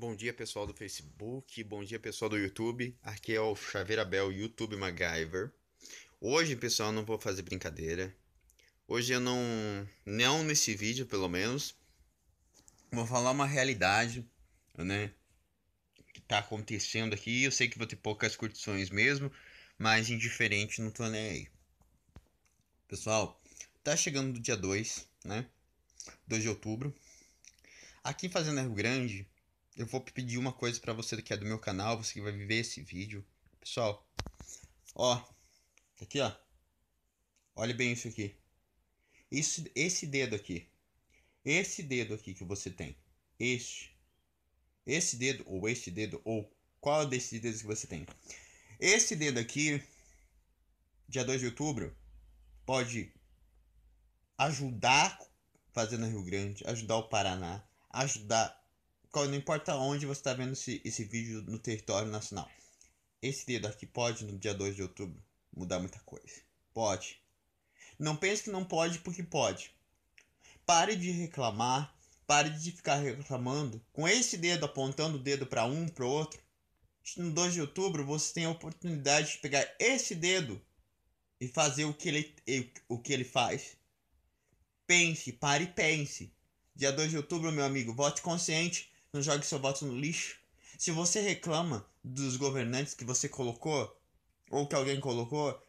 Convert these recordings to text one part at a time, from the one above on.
Bom dia pessoal do Facebook, bom dia pessoal do YouTube. Aqui é o Xavier Abel, YouTube MacGyver. Hoje, pessoal, não vou fazer brincadeira. Hoje eu não, não nesse vídeo pelo menos, vou falar uma realidade, né? Que tá acontecendo aqui. Eu sei que vou ter poucas curtições mesmo, mas indiferente não tô nem aí. Pessoal, tá chegando do dia 2, né? 2 de outubro. Aqui fazendo erro Grande, eu vou pedir uma coisa para você que é do meu canal, você que vai viver esse vídeo. Pessoal, ó, aqui ó, olha bem isso aqui. Isso, esse dedo aqui, esse dedo aqui que você tem, este, esse dedo ou este dedo ou qual desses dedos que você tem. Esse dedo aqui, dia 2 de outubro, pode ajudar fazendo Rio Grande, ajudar o Paraná, ajudar não importa onde você está vendo esse, esse vídeo no território nacional. Esse dedo aqui pode, no dia 2 de outubro, mudar muita coisa. Pode. Não pense que não pode, porque pode. Pare de reclamar, pare de ficar reclamando. Com esse dedo apontando o dedo para um, para o outro. No 2 de outubro, você tem a oportunidade de pegar esse dedo e fazer o que ele, o que ele faz. Pense, pare e pense. Dia 2 de outubro, meu amigo, vote consciente não jogue seu voto no lixo. Se você reclama dos governantes que você colocou, ou que alguém colocou,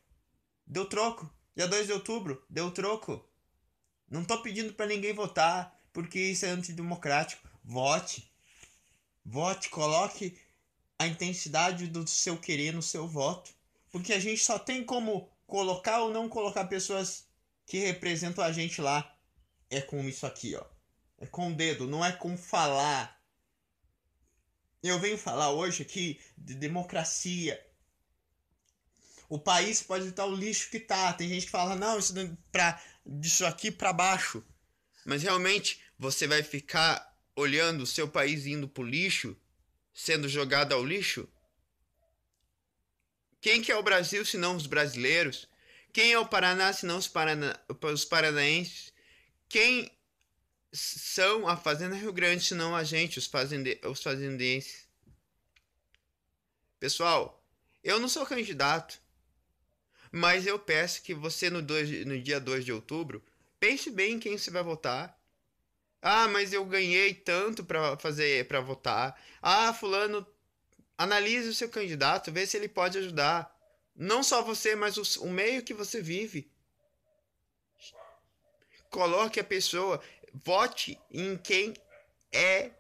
deu troco. Dia 2 de outubro, deu troco. Não tô pedindo para ninguém votar, porque isso é antidemocrático. Vote. Vote, coloque a intensidade do seu querer no seu voto. Porque a gente só tem como colocar ou não colocar pessoas que representam a gente lá. É com isso aqui, ó. É com o dedo, não é com falar eu venho falar hoje aqui de democracia. O país pode estar o lixo que tá. Tem gente que fala, não, isso pra, disso aqui para baixo. Mas realmente você vai ficar olhando o seu país indo pro lixo, sendo jogado ao lixo? Quem que é o Brasil se não os brasileiros? Quem é o Paraná se não os, parana... os paranaenses? Quem são a Fazenda Rio Grande, não a gente, os, fazende os fazendenses. Pessoal, eu não sou candidato, mas eu peço que você no, dois, no dia 2 de outubro pense bem em quem você vai votar. Ah, mas eu ganhei tanto para fazer para votar. Ah, fulano, analise o seu candidato, vê se ele pode ajudar. Não só você, mas o, o meio que você vive. Coloque a pessoa vote em quem é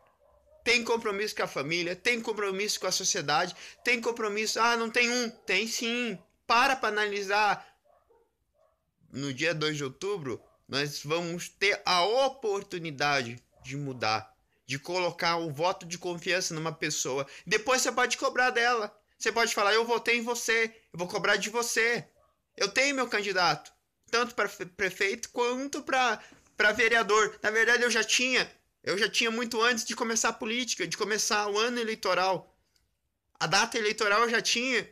tem compromisso com a família, tem compromisso com a sociedade, tem compromisso. Ah, não tem um, tem sim. Para para analisar. No dia 2 de outubro, nós vamos ter a oportunidade de mudar, de colocar o voto de confiança numa pessoa. Depois você pode cobrar dela. Você pode falar: "Eu votei em você, eu vou cobrar de você. Eu tenho meu candidato, tanto para prefeito quanto para para vereador. Na verdade, eu já tinha, eu já tinha muito antes de começar a política, de começar o ano eleitoral. A data eleitoral eu já tinha,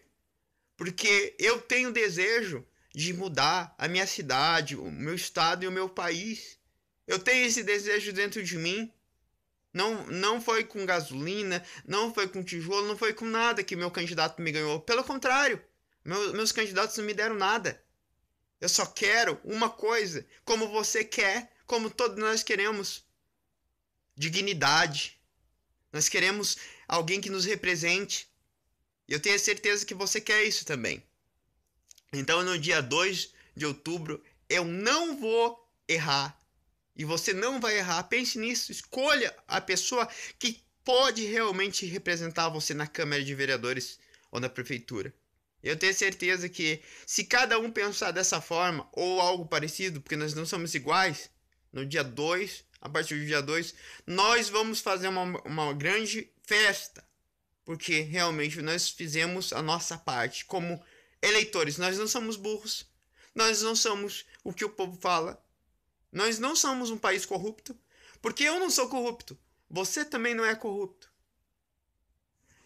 porque eu tenho desejo de mudar a minha cidade, o meu estado e o meu país. Eu tenho esse desejo dentro de mim. Não, não foi com gasolina, não foi com tijolo, não foi com nada que meu candidato me ganhou. Pelo contrário, meu, meus candidatos não me deram nada. Eu só quero uma coisa, como você quer, como todos nós queremos. Dignidade. Nós queremos alguém que nos represente. E eu tenho certeza que você quer isso também. Então, no dia 2 de outubro, eu não vou errar. E você não vai errar. Pense nisso. Escolha a pessoa que pode realmente representar você na Câmara de Vereadores ou na Prefeitura. Eu tenho certeza que se cada um pensar dessa forma ou algo parecido, porque nós não somos iguais, no dia 2, a partir do dia 2, nós vamos fazer uma, uma grande festa. Porque realmente nós fizemos a nossa parte como eleitores. Nós não somos burros. Nós não somos o que o povo fala. Nós não somos um país corrupto. Porque eu não sou corrupto. Você também não é corrupto.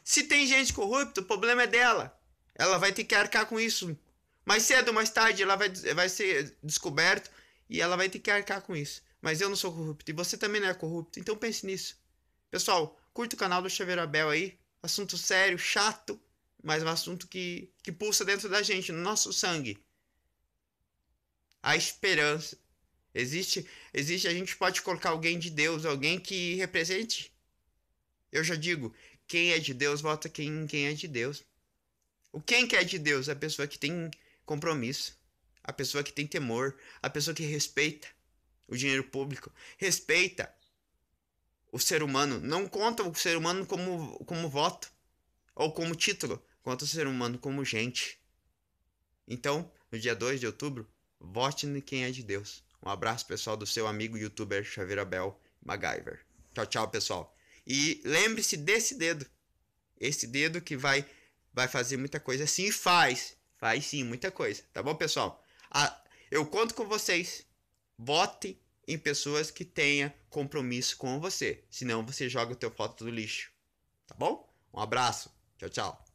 Se tem gente corrupta, o problema é dela. Ela vai ter que arcar com isso. Mais cedo ou mais tarde, ela vai, vai ser descoberto e ela vai ter que arcar com isso. Mas eu não sou corrupto e você também não é corrupto, então pense nisso. Pessoal, curta o canal do Chaveiro Abel aí. Assunto sério, chato, mas um assunto que, que pulsa dentro da gente, no nosso sangue. A esperança. Existe, existe, a gente pode colocar alguém de Deus, alguém que represente. Eu já digo, quem é de Deus, vota quem, quem é de Deus. O quem que é de Deus? é A pessoa que tem compromisso a pessoa que tem temor, a pessoa que respeita o dinheiro público, respeita o ser humano, não conta o ser humano como, como voto ou como título, conta o ser humano como gente. Então, no dia 2 de outubro, vote em quem é de Deus. Um abraço pessoal do seu amigo youtuber Xavier Abel MacGyver. Tchau, tchau, pessoal. E lembre-se desse dedo. Esse dedo que vai vai fazer muita coisa sim, faz. Faz sim, muita coisa. Tá bom, pessoal? eu conto com vocês. Vote em pessoas que tenha compromisso com você. Senão você joga o teu foto do lixo. Tá bom? Um abraço. Tchau, tchau.